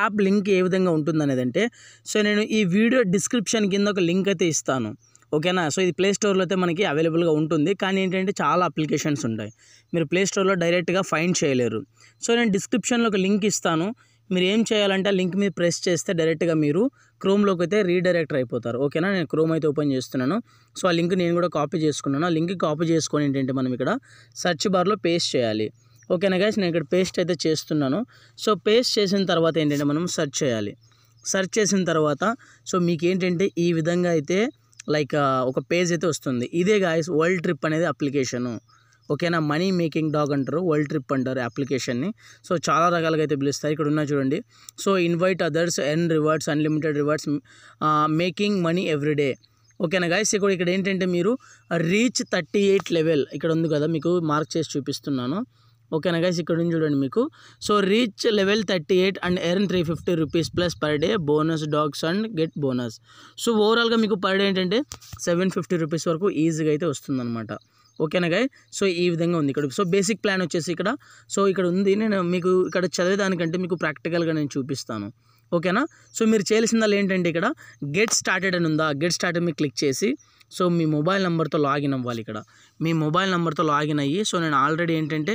app link ఏ విధంగా ఉంటుంది అంటే సో నేను ఈ వీడియో డిస్క్రిప్షన్ కింద ఒక లింక్ అయితే ఇస్తాను ఓకేనా సో ఇది ప్లే స్టోర్లో అయితే మనకి అవైలబుల్గా ఉంటుంది కానీ ఏంటంటే చాలా అప్లికేషన్స్ ఉంటాయి మీరు ప్లే స్టోర్లో డైరెక్ట్గా ఫైండ్ చేయలేరు సో నేను డిస్క్రిప్షన్లో ఒక లింక్ ఇస్తాను మీరు ఏం చేయాలంటే లింక్ మీద ప్రెస్ చేస్తే డైరెక్ట్గా మీరు క్రోమ్లోకి అయితే రీడైరెక్టర్ అయిపోతారు ఓకేనా నేను క్రోమ్ అయితే ఓపెన్ చేస్తున్నాను సో ఆ లింక్ నేను కూడా కాపీ చేసుకున్నాను ఆ లింక్ కాపీ చేసుకొని ఏంటంటే మనం ఇక్కడ సెర్చ్ బార్లో పేస్ట్ చేయాలి ఓకేనా గైస్ నేను ఇక్కడ పేస్ట్ అయితే చేస్తున్నాను సో పేస్ట్ చేసిన తర్వాత ఏంటంటే మనం సెర్చ్ చేయాలి సెర్చ్ చేసిన తర్వాత సో మీకు ఏంటంటే ఈ విధంగా అయితే లైక్ ఒక పేజ్ అయితే వస్తుంది ఇదే గాయస్ వరల్డ్ ట్రిప్ అనేది అప్లికేషను ఓకేనా మనీ మేకింగ్ డాగ్ అంటారు వరల్డ్ ట్రిప్ అంటారు అప్లికేషన్ని సో చాలా రకాలుగా అయితే పిలుస్తారు ఇక్కడ ఉన్న చూడండి so invite others earn rewards unlimited rewards making money everyday ఓకేనా గాయస్ ఇక్కడ ఇక్కడ ఏంటంటే మీరు రీచ్ థర్టీ ఎయిట్ లెవెల్ ఇక్కడ ఉంది కదా మీకు మార్క్ చేసి చూపిస్తున్నాను ఓకేనా గైస్ ఇక్కడ నుంచి చూడండి మీకు so reach level thirty eight and earn three fifty rupees plus per day bonus dogs and get bonus so ఓవరాల్గా మీకు పర్ డే ఏంటంటే సెవెన్ ఫిఫ్టీ రూపీస్ వరకు ఈజీగా అయితే వస్తుందన్నమాట ఓకేనా గాయ్ సో ఈ విధంగా ఉంది ఇక్కడ సో బేసిక్ ప్లాన్ వచ్చేసి ఇక్కడ సో ఇక్కడ ఉంది నేను మీకు ఇక్కడ చదివేదానికంటే మీకు ప్రాక్టికల్గా నేను చూపిస్తాను ఓకేనా సో మీరు చేయాల్సిందాలు ఏంటంటే ఇక్కడ గెట్ స్టార్టెడ్ అని ఉందా గెట్ స్టార్టెడ్ మీకు క్లిక్ చేసి సో మీ మొబైల్ నెంబర్తో లాగిన్ అవ్వాలి ఇక్కడ మీ మొబైల్ నెంబర్తో లాగిన్ అయ్యి సో నేను ఆల్రెడీ ఏంటంటే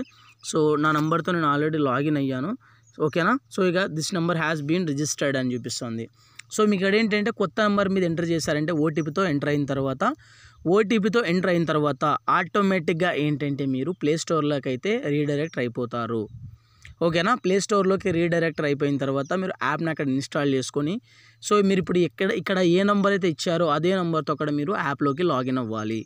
సో నా నెంబర్తో నేను ఆల్రెడీ లాగిన్ అయ్యాను ఓకేనా సో ఇక this number has been registered అని చూపిస్తుంది సో మీకు ఇక్కడ ఏంటంటే కొత్త నెంబర్ మీద ఎంటర్ చేశారంటే ఓటీపీతో ఎంటర్ అయిన తర్వాత ఓటీపీతో ఎంటర్ అయిన తర్వాత ఆటోమేటిక్గా ఏంటంటే మీరు ప్లేస్టోర్లోకి అయితే రీడైరెక్ట్ అయిపోతారు ఓకేనా ప్లే స్టోర్లోకి రీడైరెక్టర్ అయిపోయిన తర్వాత మీరు యాప్ని అక్కడ ఇన్స్టాల్ చేసుకొని సో మీరు ఇప్పుడు ఎక్కడ ఇక్కడ ఏ నెంబర్ అయితే ఇచ్చారో అదే నెంబర్తో అక్కడ మీరు యాప్లోకి లాగిన్ అవ్వాలి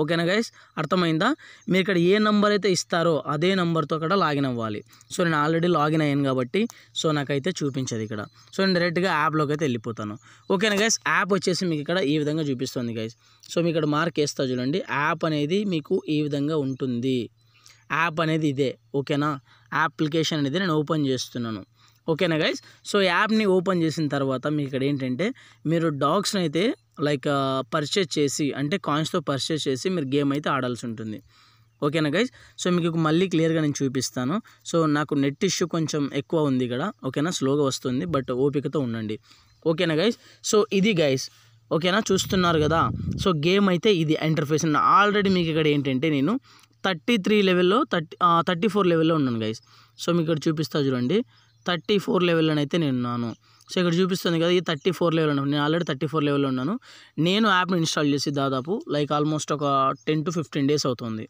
ఓకేనా గైస్ అర్థమైందా మీరు ఇక్కడ ఏ నెంబర్ అయితే ఇస్తారో అదే నెంబర్తో అక్కడ లాగిన్ అవ్వాలి సో నేను ఆల్రెడీ లాగిన్ అయ్యాను కాబట్టి సో నాకైతే చూపించదు ఇక్కడ సో నేను డైరెక్ట్గా యాప్లోకి అయితే వెళ్ళిపోతాను ఓకేనా గైస్ యాప్ వచ్చేసి మీకు ఇక్కడ ఈ విధంగా చూపిస్తుంది గైస్ సో మీకు ఇక్కడ మార్క్ వేస్తా చూడండి యాప్ అనేది మీకు ఈ విధంగా ఉంటుంది యాప్ అనేది ఇదే ఓకేనా అప్లికేషన్ అనేది నేను ఓపెన్ చేస్తున్నాను ఓకేనా గైస్ సో యాప్ని ఓపెన్ చేసిన తర్వాత మీకు ఇక్కడ ఏంటంటే మీరు డాగ్స్ని అయితే లైక్ పర్చేజ్ చేసి అంటే కాయిన్స్తో పర్చేజ్ చేసి మీరు గేమ్ అయితే ఆడాల్సి ఉంటుంది ఓకేనా గైజ్ సో మీకు మళ్ళీ క్లియర్గా నేను చూపిస్తాను సో నాకు నెట్ ఇష్యూ కొంచెం ఎక్కువ ఉంది ఇక్కడ ఓకేనా స్లోగా వస్తుంది బట్ ఓపికతో ఉండండి ఓకేనా గైజ్ సో ఇది గైస్ ఓకేనా చూస్తున్నారు కదా సో గేమ్ అయితే ఇది ఇంటర్ఫేస్ ఆల్రెడీ మీకు ఇక్కడ ఏంటంటే నేను థర్టీ త్రీ లెవెల్లో థర్టీ థర్టీ ఫోర్ లెవెల్లో ఉన్నాను గైస్ సో మీకు ఇక్కడ చూపిస్తా చూడండి థర్టీ ఫోర్ లెవెల్లోనైతే నేను ఉన్నాను సో ఇక్కడ చూపిస్తుంది కదా ఈ థర్టీ ఫోర్ లెవెల్ ఉన్నాను నేను ఆల్రెడీ థర్టీ ఫోర్ లెవెల్లో ఉన్నాను నేను యాప్ని ఇన్స్టాల్ చేసి దాదాపు లైక్ ఆల్మోస్ట్ ఒక టెన్ టు ఫిఫ్టీన్ డేస్ అవుతుంది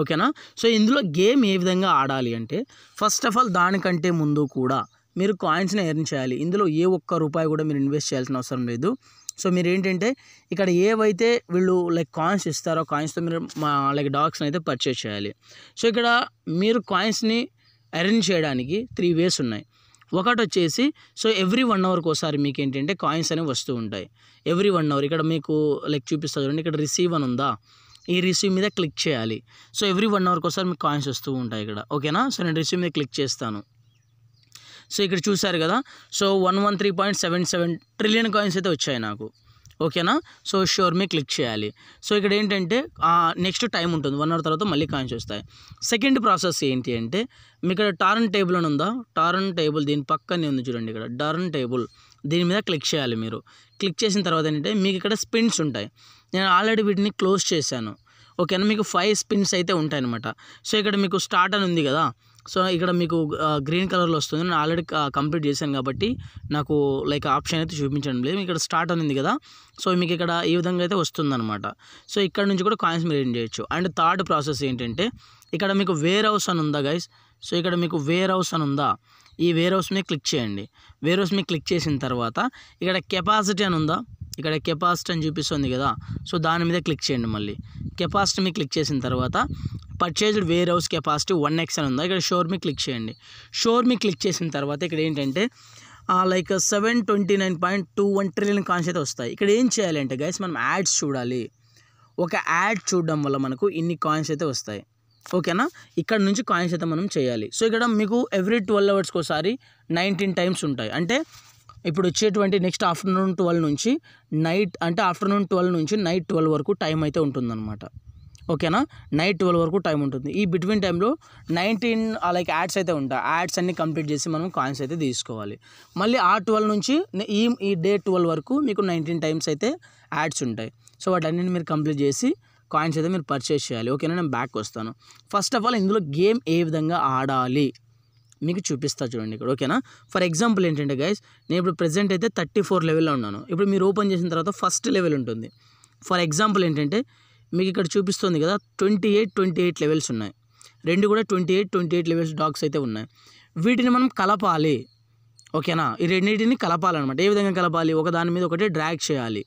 ఓకేనా సో ఇందులో గేమ్ ఏ విధంగా ఆడాలి అంటే ఫస్ట్ ఆఫ్ ఆల్ దానికంటే ముందు కూడా మీరు కాయిన్స్ని ఎర్న్ చేయాలి ఇందులో ఏ ఒక్క రూపాయి కూడా మీరు ఇన్వెస్ట్ చేయాల్సిన అవసరం లేదు సో మీరు ఏంటంటే ఇక్కడ ఏవైతే వీళ్ళు లైక్ కాయిన్స్ ఇస్తారో కాయిన్స్తో మీరు మా లైక్ డాగ్స్ని అయితే పర్చేస్ చేయాలి సో ఇక్కడ మీరు కాయిన్స్ని అరేంజ్ చేయడానికి త్రీ వేస్ ఉన్నాయి ఒకటి వచ్చేసి సో ఎవ్రీ వన్ అవర్కి ఒకసారి మీకు ఏంటంటే కాయిన్స్ అనేవి వస్తూ ఉంటాయి ఎవ్రీ వన్ అవర్ ఇక్కడ మీకు లైక్ చూపిస్తా చూడండి ఇక్కడ రిసీవ్ అని ఉందా ఈ రిసీవ్ మీద క్లిక్ చేయాలి సో ఎవ్రీ వన్ అవర్కి ఒకసారి మీకు కాయిన్స్ వస్తూ ఉంటాయి ఇక్కడ ఓకేనా సో నేను రిసీవ్ మీద క్లిక్ చేస్తాను సో ఇక్కడ చూసారు కదా so one one three point seven seven trillion coins అయితే వచ్చాయి నాకు ఓకేనా సో షోర్ మీ క్లిక్ చేయాలి సో ఇక్కడ ఏంటంటే నెక్స్ట్ టైం ఉంటుంది వన్ అవర్ తర్వాత మళ్ళీ కాయిన్స్ వస్తాయి సెకండ్ ప్రాసెస్ ఏంటి అంటే మీ ఇక్కడ టార్న్ టేబుల్ అని ఉందా టార్న్ టేబుల్ దీని పక్కనే ఉంది చూడండి ఇక్కడ టర్న్ టేబుల్ దీని మీద క్లిక్ చేయాలి మీరు క్లిక్ చేసిన తర్వాత ఏంటంటే మీకు ఇక్కడ స్పిన్స్ ఉంటాయి నేను ఆల్రెడీ వీటిని క్లోజ్ చేశాను ఓకేనా మీకు ఫైవ్ స్పిన్స్ అయితే ఉంటాయన్నమాట సో ఇక్కడ మీకు స్టార్ట్ అని ఉంది కదా సో ఇక్కడ మీకు గ్రీన్ కలర్లో వస్తుంది నేను ఆల్రెడీ కంప్లీట్ చేశాను కాబట్టి నాకు లైక్ ఆప్షన్ అయితే చూపించడం లేదు ఇక్కడ స్టార్ట్ ఉంది కదా సో మీకు ఇక్కడ ఈ విధంగా అయితే వస్తుందన్నమాట సో ఇక్కడ నుంచి కూడా కాయిన్స్ మీరు ఏం చేయొచ్చు అండ్ థర్డ్ ప్రాసెస్ ఏంటంటే ఇక్కడ మీకు వేర్ హౌస్ అని ఉందా గైస్ సో ఇక్కడ మీకు వేర్ హౌస్ అని ఉందా ఈ వేర్ హౌస్ మీద క్లిక్ చేయండి వేర్ హౌస్ మీద క్లిక్ చేసిన తర్వాత ఇక్కడ కెపాసిటీ అని ఉందా ఇక్కడ కెపాసిటీ అని చూపిస్తుంది కదా సో దాని మీద క్లిక్ చేయండి మళ్ళీ కెపాసిటీ మీద క్లిక్ చేసిన తర్వాత purchased warehouse capacity one X అని ఉందా ఇక్కడ షోర్ మీ క్లిక్ చేయండి షోర్ మీ క్లిక్ చేసిన తర్వాత ఇక్కడ ఏంటంటే like seven twenty nine point two one trillion coins అయితే వస్తాయి ఇక్కడ ఏం చేయాలంటే గైస్ మనం యాడ్స్ చూడాలి ఒక యాడ్ చూడడం వల్ల మనకు ఇన్ని కాయిన్స్ అయితే వస్తాయి ఓకేనా ఇక్కడ నుంచి కాయిన్స్ అయితే మనం చేయాలి సో ఇక్కడ మీకు ఎవ్రీ ట్వెల్వ్ అవర్స్కి ఒకసారి నైన్టీన్ టైమ్స్ ఉంటాయి అంటే ఇప్పుడు వచ్చేటువంటి నెక్స్ట్ ఆఫ్టర్నూన్ ట్వెల్వ్ నుంచి నైట్ అంటే ఆఫ్టర్నూన్ ట్వెల్వ్ నుంచి నైట్ ట్వెల్వ్ వరకు టైం అయితే ఉంటుందన్నమాట ఓకేనా నైట్ ట్వెల్వ్ వరకు టైం ఉంటుంది ఈ బిట్వీన్ టైంలో నైన్టీన్ లైక్ యాడ్స్ అయితే ఉంటాయి యాడ్స్ అన్ని కంప్లీట్ చేసి మనం కాయిన్స్ అయితే తీసుకోవాలి మళ్ళీ ఆ ట్వెల్వ్ నుంచి ఈ ఈ డే ట్వెల్వ్ వరకు మీకు నైన్టీన్ టైమ్స్ అయితే యాడ్స్ ఉంటాయి సో వాటన్నిటిని మీరు కంప్లీట్ చేసి కాయిన్స్ అయితే మీరు పర్చేస్ చేయాలి ఓకేనా నేను బ్యాక్ వస్తాను ఫస్ట్ ఆఫ్ ఆల్ ఇందులో గేమ్ ఏ విధంగా ఆడాలి మీకు చూపిస్తా చూడండి ఇక్కడ ఓకేనా ఫర్ ఎగ్జాంపుల్ ఏంటంటే గైస్ నేను ఇప్పుడు ప్రజెంట్ అయితే థర్టీ ఫోర్ లెవెల్లో ఉన్నాను ఇప్పుడు మీరు ఓపెన్ చేసిన తర్వాత ఫస్ట్ లెవెల్ ఉంటుంది ఫర్ ఎగ్జాంపుల్ ఏంటంటే మీకు ఇక్కడ చూపిస్తుంది కదా twenty eight twenty eight levels ఉన్నాయి రెండు కూడా twenty eight twenty eight levels dogs అయితే ఉన్నాయి వీటిని మనం కలపాలి ఓకేనా ఈ రెండింటిని కలపాలన్నమాట ఏ విధంగా కలపాలి ఒక దాని మీద ఒకటి డ్రాగ్ చేయాలి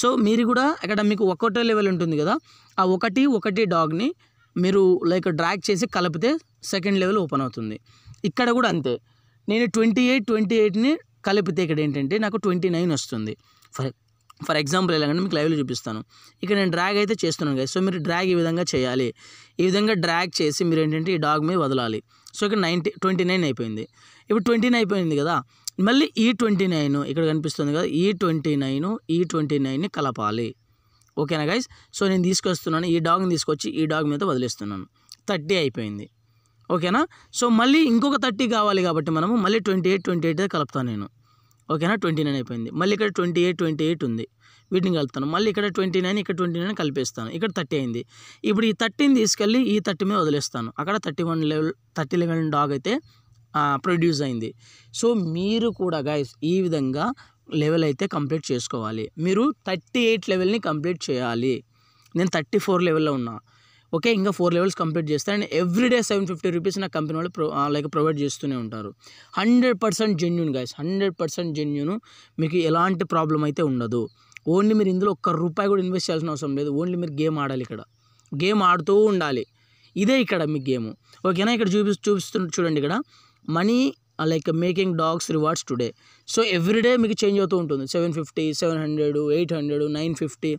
సో మీరు కూడా అక్కడ మీకు ఒకటే లెవెల్ ఉంటుంది కదా ఆ ఒకటి ఒకటి డాగ్ని మీరు లైక్ డ్రాగ్ చేసి కలిపితే సెకండ్ లెవెల్ ఓపెన్ అవుతుంది ఇక్కడ కూడా అంతే నేను ట్వంటీ ఎయిట్ ట్వంటీ ఎయిట్ని కలిపితే ఇక్కడ ఏంటంటే నాకు ట్వంటీ నైన్ వస్తుంది ఫర్ ఫర్ ఎగ్జాంపుల్ ఎలాగంటే మీకు లైవ్లో చూపిస్తాను ఇక్కడ నేను డ్రాగ్ అయితే చేస్తున్నాను కదా సో మీరు డ్రాగ్ ఈ విధంగా చేయాలి ఈ విధంగా డ్రాగ్ చేసి మీరు ఏంటంటే ఈ డాగ్ మీద వదలాలి సో ఇక్కడ నైంటీ ట్వంటీ నైన్ అయిపోయింది ఇప్పుడు ట్వంటీ నైన్ అయిపోయింది కదా మళ్ళీ ఈ ట్వంటీ నైన్ ఇక్కడ కనిపిస్తుంది కదా ఈ ట్వంటీ నైన్ ఈ ట్వంటీ నైన్ని కలపాలి ఓకేనా గైస్ సో నేను తీసుకొస్తున్నాను ఈ డాగ్ని తీసుకొచ్చి ఈ డాగ్ మీద వదిలేస్తున్నాను థర్టీ అయిపోయింది ఓకేనా సో మళ్ళీ ఇంకొక థర్టీ కావాలి కాబట్టి మనము మళ్ళీ ట్వంటీ ఎయిట్ ట్వంటీ ఎయిట్ కలుపుతాను నేను ఓకేనా ట్వంటీ నైన్ అయిపోయింది మళ్ళీ ఇక్కడ ట్వంటీ ఎయిట్ ట్వంటీ ఎయిట్ ఉంది వీటిని కలుపుతాను మళ్ళీ ఇక్కడ ట్వంటీ నైన్ ఇక్కడ ట్వంటీ నైన్ కలిపేస్తాను ఇక్కడ థర్టీ అయింది ఇప్పుడు ఈ థర్టీని తీసుకెళ్ళి ఈ థర్టీ మీద వదిలేస్తాను అక్కడ thirty one level thirty eleven dog అయితే ప్రొడ్యూస్ అయింది సో మీరు కూడా గైస్ ఈ విధంగా లెవెల్ అయితే కంప్లీట్ చేసుకోవాలి మీరు థర్టీ ఎయిట్ లెవెల్ని కంప్లీట్ చేయాలి నేను థర్టీ ఫోర్ లెవెల్లో ఉన్నా ఓకే ఇంకా ఫోర్ లెవెల్స్ కంప్లీట్ చేస్తారు and everyday seven fifty rupees నా కంపెనీ వాళ్ళు ప్రో లైక్ ప్రొవైడ్ చేస్తూనే ఉంటారు hundred percent genuine guys hundred percent genuine మీకు ఎలాంటి ప్రాబ్లం అయితే ఉండదు ఓన్లీ మీరు ఇందులో ఒక్క రూపాయి కూడా ఇన్వెస్ట్ చేయాల్సిన అవసరం లేదు ఓన్లీ మీరు గేమ్ ఆడాలి ఇక్కడ గేమ్ ఆడుతూ ఉండాలి ఇదే ఇక్కడ మీ గేమ్ ఓకేనా ఇక్కడ చూపి చూపిస్తు చూడండి ఇక్కడ money like making dogs rewards today so everyday మీకు చేంజ్ అవుతూ ఉంటుంది seven fifty seven hundred eight hundred nine fifty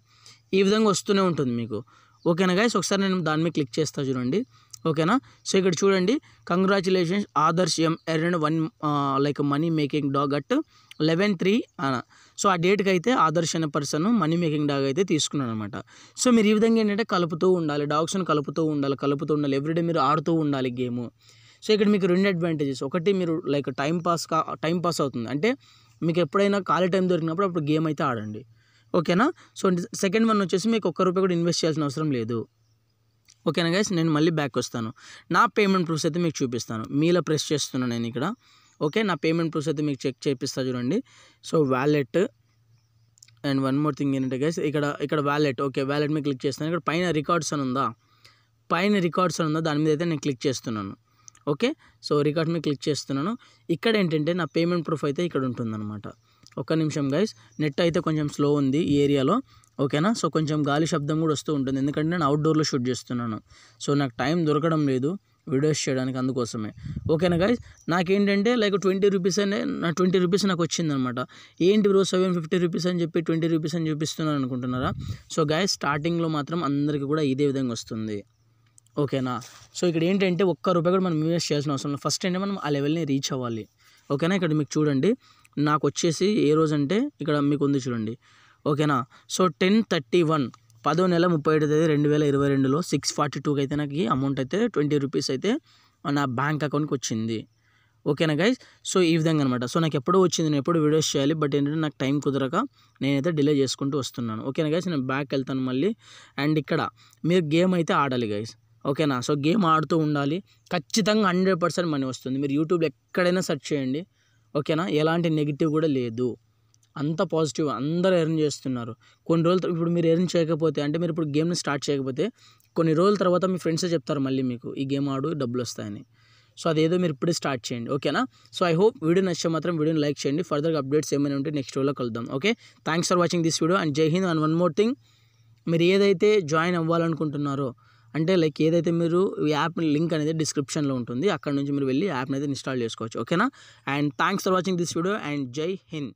ఈ విధంగా వస్తూనే ఉంటుంది మీకు ఓకేనా గాయస్ ఒకసారి నేను దాని మీద క్లిక్ చేస్తా చూడండి ఓకేనా సో ఇక్కడ చూడండి congratulations Adarsh M earn one like money making dog at eleven three so ఆ డేట్కి అయితే ఆదర్శ్ అనే పర్సన్ మనీ మేకింగ్ డాగ్ అయితే తీసుకున్నాను అనమాట సో మీరు ఈ విధంగా ఏంటంటే కలుపుతూ ఉండాలి డాగ్స్ని కలుపుతూ ఉండాలి కలుపుతూ ఉండాలి ఎవ్రీడే మీరు ఆడుతూ ఉండాలి గేమ్ సో ఇక్కడ మీకు రెండు అడ్వాంటేజెస్ ఒకటి మీరు లైక్ టైం పాస్ కా టైం పాస్ అవుతుంది అంటే మీకు ఎప్పుడైనా ఖాళీ టైం దొరికినప్పుడు అప్పుడు గేమ్ అయితే ఆడండి ఓకేనా సో సెకండ్ వన్ వచ్చేసి మీకు ఒక్క రూపాయి కూడా ఇన్వెస్ట్ చేయాల్సిన అవసరం లేదు ఓకేనా గైస్ నేను మళ్ళీ బ్యాక్ వస్తాను నా పేమెంట్ ప్రూఫ్స్ అయితే మీకు చూపిస్తాను మీలా ప్రెస్ చేస్తున్నాను నేను ఇక్కడ ఓకే నా పేమెంట్ ప్రూఫ్స్ అయితే మీకు చెక్ చేపిస్తా చూడండి so wallet and one more thing ఏంటంటే గైస్ ఇక్కడ ఇక్కడ వ్యాలెట్ ఓకే వ్యాలెట్ మీద క్లిక్ చేస్తాను ఇక్కడ పైన రికార్డ్స్ అని ఉందా పైన రికార్డ్స్ అని ఉందా దాని మీద అయితే నేను క్లిక్ చేస్తున్నాను ఓకే సో రికార్డ్ మీద క్లిక్ చేస్తున్నాను ఇక్కడ ఏంటంటే నా పేమెంట్ ప్రూఫ్ అయితే ఇక్కడ ఉంటుందన్నమాట ఒక్క నిమిషం గైస్ నెట్ అయితే కొంచెం స్లో ఉంది ఈ ఏరియాలో ఓకేనా సో కొంచెం గాలి శబ్దం కూడా వస్తూ ఉంటుంది ఎందుకంటే నేను అవుట్డోర్లో షూట్ చేస్తున్నాను సో నాకు టైం దొరకడం లేదు వీడియోస్ చేయడానికి అందుకోసమే ఓకేనా గైస్ నాకేంటంటే లైక్ ట్వంటీ రూపీస్ అనే నా ట్వంటీ రూపీస్ నాకు వచ్చిందనమాట ఏంటి బ్రో సెవెన్ ఫిఫ్టీ రూపీస్ అని చెప్పి ట్వంటీ రూపీస్ అని చూపిస్తున్నాను అనుకుంటున్నారా సో గైస్ స్టార్టింగ్లో మాత్రం అందరికీ కూడా ఇదే విధంగా వస్తుంది ఓకేనా సో ఇక్కడ ఏంటంటే ఒక్క రూపాయి కూడా మనం ఇన్వెస్ట్ చేయాల్సిన అవసరం ఫస్ట్ అంటే మనం ఆ లెవెల్ని రీచ్ అవ్వాలి ఓకేనా ఇక్కడ మీకు చూడండి నాకు వచ్చేసి ఏ రోజు అంటే ఇక్కడ మీకు ఉంది చూడండి ఓకేనా సో టెన్ థర్టీ వన్ పదో నెల ముప్పై ఏడు తేదీ రెండు వేల ఇరవై రెండులో సిక్స్ ఫార్టీ టూకి అయితే నాకు అమౌంట్ అయితే ట్వంటీ రూపీస్ అయితే నా బ్యాంక్ అకౌంట్కి వచ్చింది ఓకేనా గైస్ సో ఈ విధంగా అనమాట సో నాకు ఎప్పుడో వచ్చింది నేను ఎప్పుడు వీడియోస్ చేయాలి బట్ ఏంటంటే నాకు టైం కుదరక నేనైతే డిలే చేసుకుంటూ వస్తున్నాను ఓకేనా గైస్ నేను బ్యాక్ వెళ్తాను మళ్ళీ అండ్ ఇక్కడ మీరు గేమ్ అయితే ఆడాలి గైస్ ఓకేనా సో గేమ్ ఆడుతూ ఉండాలి ఖచ్చితంగా హండ్రెడ్ పర్సెంట్ మనీ వస్తుంది మీరు యూట్యూబ్లో ఎక్కడైనా సెర్చ్ చేయండి ఓకేనా ఎలాంటి నెగిటివ్ కూడా లేదు అంత పాజిటివ్ అందరూ ఎర్న్ చేస్తున్నారు కొన్ని రోజులు ఇప్పుడు మీరు ఎర్న్ చేయకపోతే అంటే మీరు ఇప్పుడు గేమ్ని స్టార్ట్ చేయకపోతే కొన్ని రోజుల తర్వాత మీ ఫ్రెండ్సే చెప్తారు మళ్ళీ మీకు ఈ గేమ్ ఆడు డబ్బులు వస్తాయని సో అదేదో మీరు ఇప్పుడే స్టార్ట్ చేయండి ఓకేనా సో ఐ హోప్ వీడియో నచ్చే మాత్రం వీడియోని లైక్ చేయండి ఫర్దర్గా అప్డేట్స్ ఏమైనా ఉంటే నెక్స్ట్ వీడియోలో కలుద్దాం okay thanks for watching this video and జై హింద్ అండ్ వన్ మోర్ థింగ్ మీరు ఏదైతే జాయిన్ అవ్వాలనుకుంటున్నారో అంటే లైక్ ఏదైతే మీరు యాప్ లింక్ అనేది డిస్క్రిప్షన్లో ఉంటుంది అక్కడ నుంచి మీరు వెళ్ళి యాప్ని అయితే ఇన్స్టాల్ చేసుకోవచ్చు ఓకేనా and thanks for watching this video and జై హింద్